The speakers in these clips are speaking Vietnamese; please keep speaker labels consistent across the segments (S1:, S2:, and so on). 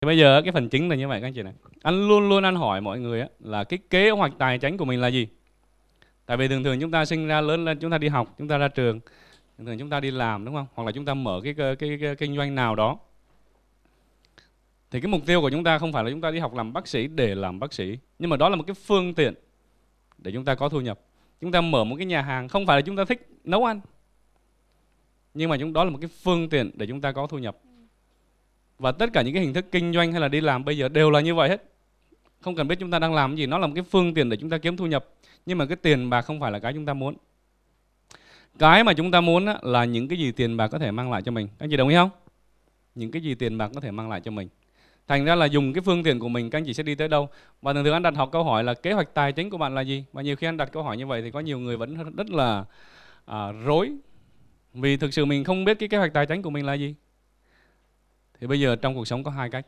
S1: thì bây giờ cái phần chính là như vậy các anh chị này anh luôn luôn anh hỏi mọi người á, là cái kế hoạch tài chính của mình là gì tại vì thường thường chúng ta sinh ra lớn lên chúng ta đi học chúng ta ra trường thường thường chúng ta đi làm đúng không hoặc là chúng ta mở cái cái, cái, cái kinh doanh nào đó thì cái mục tiêu của chúng ta không phải là chúng ta đi học làm bác sĩ để làm bác sĩ nhưng mà đó là một cái phương tiện để chúng ta có thu nhập chúng ta mở một cái nhà hàng không phải là chúng ta thích nấu ăn nhưng mà chúng đó là một cái phương tiện để chúng ta có thu nhập và tất cả những cái hình thức kinh doanh hay là đi làm bây giờ đều là như vậy hết không cần biết chúng ta đang làm gì nó là một cái phương tiện để chúng ta kiếm thu nhập nhưng mà cái tiền bạc không phải là cái chúng ta muốn cái mà chúng ta muốn là những cái gì tiền bạc có thể mang lại cho mình các anh chị đồng ý không những cái gì tiền bạc có thể mang lại cho mình thành ra là dùng cái phương tiện của mình các anh chị sẽ đi tới đâu và thường thường anh đặt học câu hỏi là kế hoạch tài chính của bạn là gì và nhiều khi anh đặt câu hỏi như vậy thì có nhiều người vẫn rất là à, rối vì thực sự mình không biết cái kế hoạch tài chính của mình là gì thì bây giờ trong cuộc sống có hai cách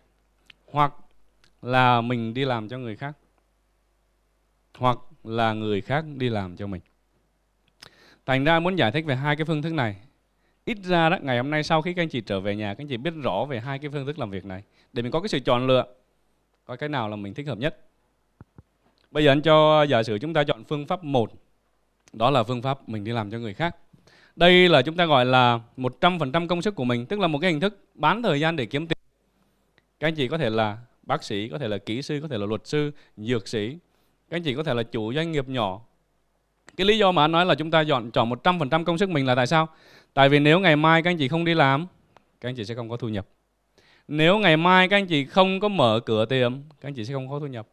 S1: hoặc là mình đi làm cho người khác hoặc là người khác đi làm cho mình thành ra muốn giải thích về hai cái phương thức này ít ra đó ngày hôm nay sau khi các anh chị trở về nhà các anh chị biết rõ về hai cái phương thức làm việc này để mình có cái sự chọn lựa coi cái nào là mình thích hợp nhất bây giờ anh cho giả sử chúng ta chọn phương pháp một đó là phương pháp mình đi làm cho người khác đây là chúng ta gọi là 100% công sức của mình tức là một cái hình thức bán thời gian để kiếm tiền các anh chị có thể là bác sĩ có thể là kỹ sư có thể là luật sư dược sĩ các anh chị có thể là chủ doanh nghiệp nhỏ cái lý do mà anh nói là chúng ta dọn chọn 100% công sức mình là tại sao tại vì nếu ngày mai các anh chị không đi làm các anh chị sẽ không có thu nhập nếu ngày mai các anh chị không có mở cửa tiệm các anh chị sẽ không có thu nhập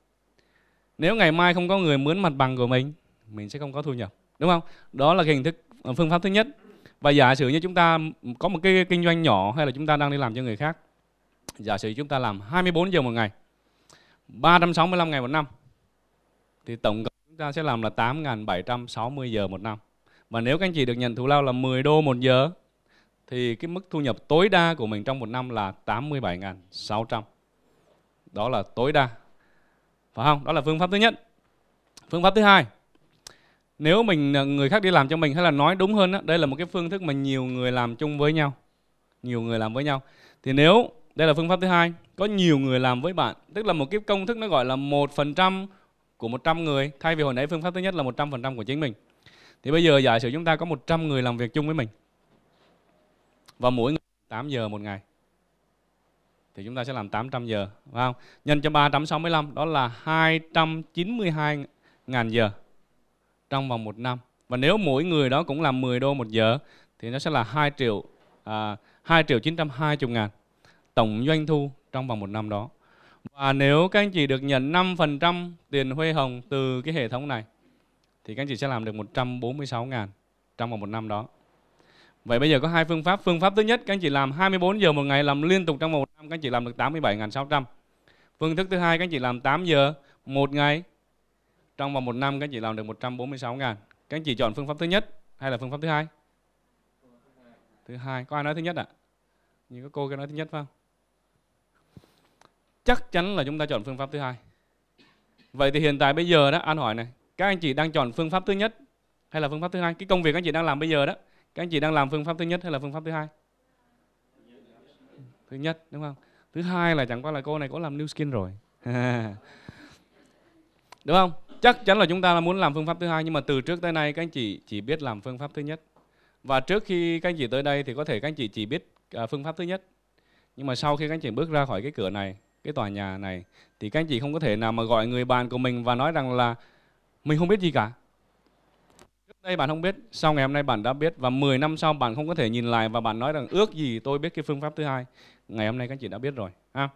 S1: nếu ngày mai không có người mướn mặt bằng của mình mình sẽ không có thu nhập đúng không đó là cái hình thức Ờ, phương pháp thứ nhất và giả sử như chúng ta có một cái kinh doanh nhỏ hay là chúng ta đang đi làm cho người khác giả sử chúng ta làm 24 giờ một ngày 365 ngày một năm thì tổng cộng chúng ta sẽ làm là 8.760 giờ một năm và nếu các anh chị được nhận thù lao là 10 đô một giờ thì cái mức thu nhập tối đa của mình trong một năm là 87.600 đó là tối đa phải không đó là phương pháp thứ nhất phương pháp thứ hai nếu mình à, người khác đi làm cho mình hay là nói đúng hơn đó, đây là một cái phương thức mà nhiều người làm chung với nhau nhiều người làm với nhau thì nếu đây là phương pháp thứ hai có nhiều người làm với bạn tức là một cái công thức nó gọi là một phần trăm của 100 người thay vì hồi nãy phương pháp thứ nhất là 100% của chính mình thì bây giờ giả sử chúng ta có 100 người làm việc chung với mình và mỗi người 8 giờ một ngày thì chúng ta sẽ làm 800 giờ, phải không? Nhân cho 365 đó là 292 ngàn giờ trong vòng một năm và nếu mỗi người đó cũng làm 10 đô một giờ thì nó sẽ là 2 triệu à, 2 triệu 920 ngàn tổng doanh thu trong vòng một năm đó và nếu các anh chị được nhận 5% tiền huê hồng từ cái hệ thống này thì các anh chị sẽ làm được 146 ngàn trong vòng một năm đó Vậy bây giờ có hai phương pháp. Phương pháp thứ nhất, các anh chị làm 24 giờ một ngày làm liên tục trong một năm các anh chị làm được 87.600. Phương thức thứ hai, các anh chị làm 8 giờ một ngày trong vòng một năm các anh chị làm được 146 ngàn các anh chị chọn phương pháp thứ nhất hay là phương pháp thứ hai thứ hai có ai nói thứ nhất ạ à? như có cô cái nói thứ nhất phải không chắc chắn là chúng ta chọn phương pháp thứ hai vậy thì hiện tại bây giờ đó anh hỏi này các anh chị đang chọn phương pháp thứ nhất hay là phương pháp thứ hai cái công việc các anh chị đang làm bây giờ đó các anh chị đang làm phương pháp thứ nhất hay là phương pháp thứ hai thứ nhất đúng không thứ hai là chẳng qua là cô này có làm new skin rồi đúng không chắc chắn là chúng ta là muốn làm phương pháp thứ hai nhưng mà từ trước tới nay các anh chị chỉ biết làm phương pháp thứ nhất và trước khi các anh chị tới đây thì có thể các anh chị chỉ biết à, phương pháp thứ nhất nhưng mà sau khi các anh chị bước ra khỏi cái cửa này cái tòa nhà này thì các anh chị không có thể nào mà gọi người bạn của mình và nói rằng là mình không biết gì cả trước đây bạn không biết sau ngày hôm nay bạn đã biết và 10 năm sau bạn không có thể nhìn lại và bạn nói rằng ước gì tôi biết cái phương pháp thứ hai ngày hôm nay các anh chị đã biết rồi ha